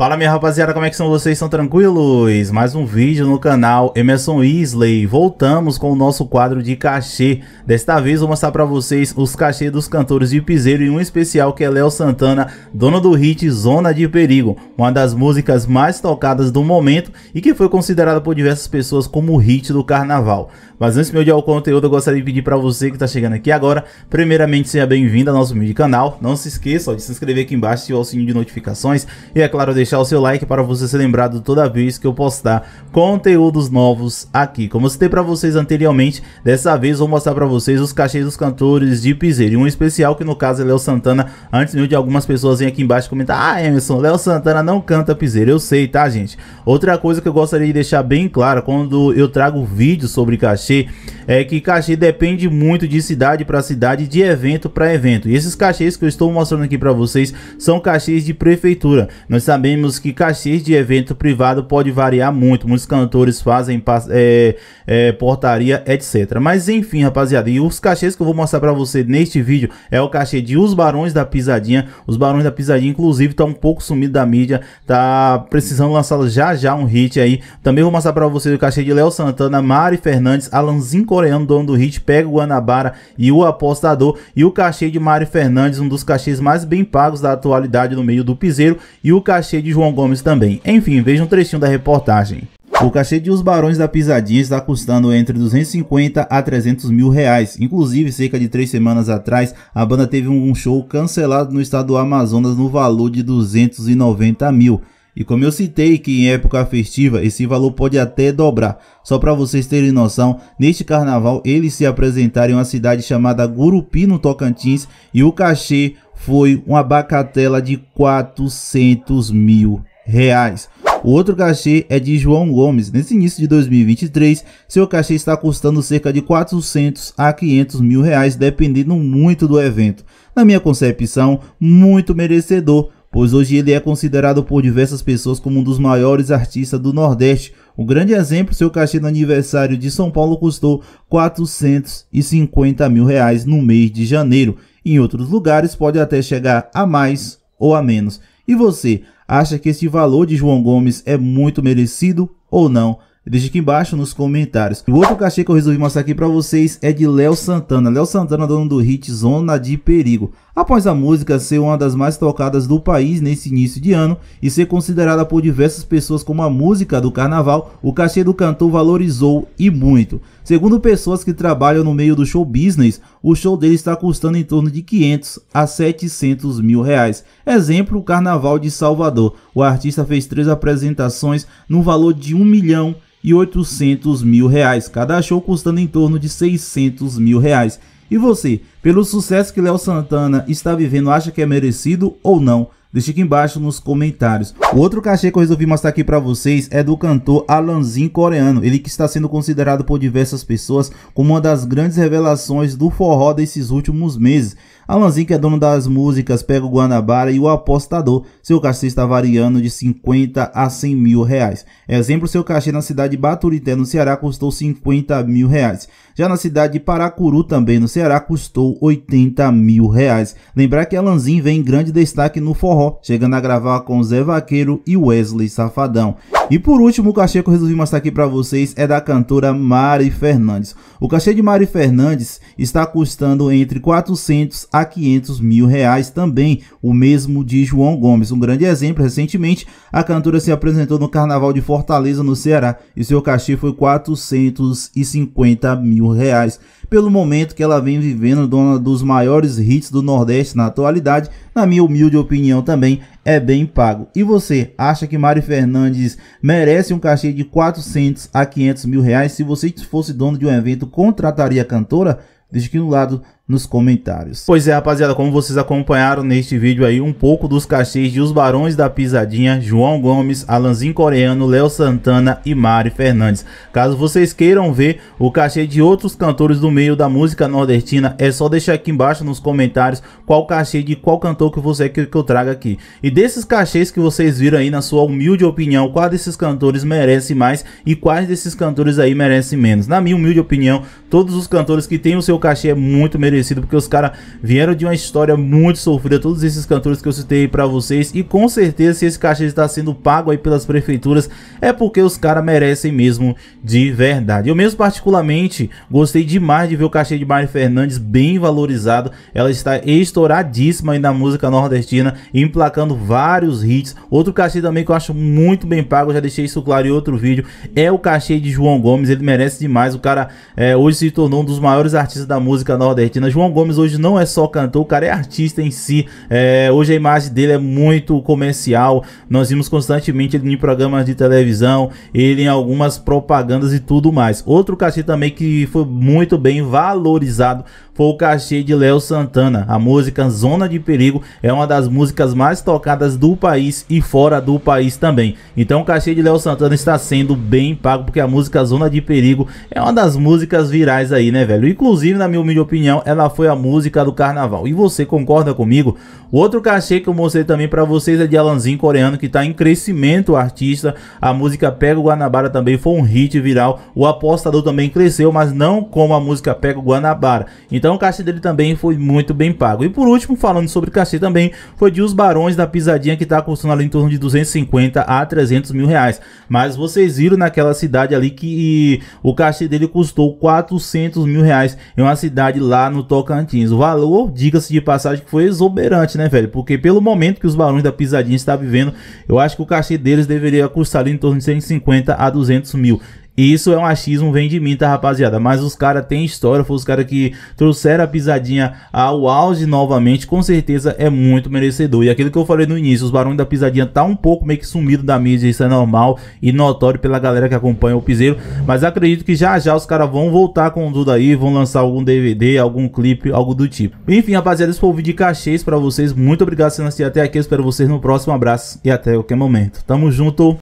Fala minha rapaziada, como é que são vocês? São tranquilos? Mais um vídeo no canal Emerson Isley. Voltamos com o nosso quadro de cachê. Desta vez vou mostrar pra vocês os cachês dos cantores de piseiro e um especial que é Léo Santana, dono do hit Zona de Perigo, uma das músicas mais tocadas do momento e que foi considerada por diversas pessoas como o hit do carnaval. Mas antes de eu ir o conteúdo, eu gostaria de pedir pra você que tá chegando aqui agora, primeiramente seja bem-vindo ao nosso vídeo canal. Não se esqueça ó, de se inscrever aqui embaixo e o sininho de notificações e é claro, deixar deixar o seu like para você ser lembrado toda vez que eu postar conteúdos novos aqui. Como eu citei para vocês anteriormente, dessa vez vou mostrar para vocês os cachês dos cantores de Piseiro. Um especial que no caso é Léo Santana. Antes de algumas pessoas virem aqui embaixo comentar, ah Emerson, Léo Santana não canta Piseiro. Eu sei, tá gente? Outra coisa que eu gostaria de deixar bem clara quando eu trago vídeos sobre cachê, é que cachê depende muito de cidade para cidade, de evento para evento. E esses cachês que eu estou mostrando aqui para vocês são cachês de prefeitura. Nós sabemos vimos que cachês de evento privado pode variar muito. Muitos cantores fazem é, é, portaria, etc. Mas enfim, rapaziada, e os cachês que eu vou mostrar para você neste vídeo é o cachê de Os Barões da Pisadinha. Os Barões da Pisadinha, inclusive, tá um pouco sumido da mídia, tá precisando lançar já já um hit aí. Também vou mostrar para você o cachê de Léo Santana, Mari Fernandes, Alanzinho Coreano, dono do hit, Pega o Guanabara e o Apostador. E o cachê de Mari Fernandes, um dos cachês mais bem pagos da atualidade no meio do piseiro. E o cachê de João Gomes também. Enfim, veja um trechinho da reportagem. O cachê de Os Barões da Pisadinha está custando entre 250 a 300 mil reais. Inclusive, cerca de três semanas atrás, a banda teve um show cancelado no estado do Amazonas no valor de 290 mil. E como eu citei que em época festiva esse valor pode até dobrar. Só para vocês terem noção, neste carnaval eles se apresentaram em uma cidade chamada Gurupi no Tocantins e o cachê foi uma bagatela de 400 mil reais. O outro cachê é de João Gomes. Nesse início de 2023, seu cachê está custando cerca de 400 a 500 mil reais, dependendo muito do evento. Na minha concepção, muito merecedor, pois hoje ele é considerado por diversas pessoas como um dos maiores artistas do Nordeste. Um grande exemplo, seu cachê no aniversário de São Paulo custou 450 mil reais no mês de janeiro. Em outros lugares pode até chegar a mais ou a menos. E você, acha que esse valor de João Gomes é muito merecido ou não? Deixe aqui embaixo nos comentários. O outro cachê que eu resolvi mostrar aqui para vocês é de Léo Santana. Léo Santana, dono do hit Zona de Perigo. Após a música ser uma das mais tocadas do país nesse início de ano e ser considerada por diversas pessoas como a música do carnaval, o cachê do cantor valorizou e muito. Segundo pessoas que trabalham no meio do show business, o show dele está custando em torno de 500 a 700 mil reais. Exemplo, o Carnaval de Salvador. O artista fez três apresentações no valor de 1 milhão e 800 mil reais, cada show custando em torno de 600 mil reais. E você, pelo sucesso que Léo Santana está vivendo, acha que é merecido ou não? Deixe aqui embaixo nos comentários. O outro cachê que eu resolvi mostrar aqui pra vocês é do cantor Alanzin coreano. Ele que está sendo considerado por diversas pessoas como uma das grandes revelações do forró desses últimos meses. Alanzinho, que é dono das músicas, pega o Guanabara e o apostador. Seu cachê está variando de 50 a 100 mil reais. Exemplo, seu cachê na cidade de Baturité, no Ceará, custou 50 mil reais. Já na cidade de Paracuru, também no Ceará, custou 80 mil reais. Lembrar que Alanzinho vem em grande destaque no forró, chegando a gravar com Zé Vaqueiro e Wesley Safadão. E por último, o cachê que eu resolvi mostrar aqui para vocês é da cantora Mari Fernandes. O cachê de Mari Fernandes está custando entre 400 a 500 mil reais também, o mesmo de João Gomes. Um grande exemplo, recentemente, a cantora se apresentou no Carnaval de Fortaleza, no Ceará, e seu cachê foi 450 mil reais. Pelo momento que ela vem vivendo, dona dos maiores hits do Nordeste na atualidade, na minha humilde opinião também, é bem pago. E você acha que Mário Fernandes merece um cachê de 400 a 500 mil reais? Se você fosse dono de um evento, contrataria a cantora? Deixe aqui no lado nos comentários. Pois é, rapaziada, como vocês acompanharam neste vídeo aí, um pouco dos cachês de Os Barões da Pisadinha, João Gomes, Alanzinho Coreano, Léo Santana e Mari Fernandes. Caso vocês queiram ver o cachê de outros cantores do meio da música nordestina, é só deixar aqui embaixo nos comentários qual cachê de qual cantor que você quer que eu traga aqui. E desses cachês que vocês viram aí, na sua humilde opinião, qual desses cantores merece mais e quais desses cantores aí merece menos? Na minha humilde opinião, todos os cantores que têm o seu cachê é muito merecido, porque os caras vieram de uma história muito sofrida, todos esses cantores que eu citei para vocês, e com certeza se esse cachê está sendo pago aí pelas prefeituras, é porque os caras merecem mesmo de verdade. Eu mesmo particularmente gostei demais de ver o cachê de Mari Fernandes bem valorizado, ela está estouradíssima aí na música nordestina, emplacando vários hits. Outro cachê também que eu acho muito bem pago, já deixei isso claro em outro vídeo, é o cachê de João Gomes, ele merece demais, o cara é, hoje se tornou um dos maiores artistas da música nordestina. João Gomes hoje não é só cantor, o cara é artista em si. É, hoje a imagem dele é muito comercial. Nós vimos constantemente ele em programas de televisão, ele em algumas propagandas e tudo mais. Outro cachê também que foi muito bem valorizado foi o cachê de Léo Santana. A música Zona de Perigo é uma das músicas mais tocadas do país e fora do país também. Então o cachê de Léo Santana está sendo bem pago porque a música Zona de Perigo é uma das músicas virais aí, né, velho? Inclusive na minha humilde opinião, ela foi a música do carnaval. E você concorda comigo? O outro cachê que eu mostrei também para vocês é de Alanzinho coreano, que tá em crescimento o artista. A música Pega o Guanabara também foi um hit viral. O apostador também cresceu, mas não como a música Pega o Guanabara. Então o cachê dele também foi muito bem pago. E por último, falando sobre cachê também, foi de Os Barões da Pisadinha, que tá custando ali em torno de 250 a 300 mil reais. Mas vocês viram naquela cidade ali que o cachê dele custou 400 mil reais em uma uma cidade lá no Tocantins. O valor, diga-se de passagem, que foi exuberante, né, velho? Porque pelo momento que os barões da pisadinha está vivendo, eu acho que o cachê deles deveria custar ali em torno de 150 a 200 mil. E isso é um achismo, vem de mim, tá, rapaziada? Mas os caras têm história, foi os caras que trouxeram a pisadinha ao auge novamente, com certeza é muito merecedor. E aquilo que eu falei no início, os barões da pisadinha tá um pouco meio que sumido da mídia, isso é normal e notório pela galera que acompanha o piseiro. Mas acredito que já já os caras vão voltar com tudo aí, vão lançar algum DVD, algum clipe, algo do tipo. Enfim, rapaziada, esse foi o vídeo de cachês pra vocês. Muito obrigado por assistir até aqui, eu espero vocês no próximo. Um abraço e até qualquer momento. Tamo junto!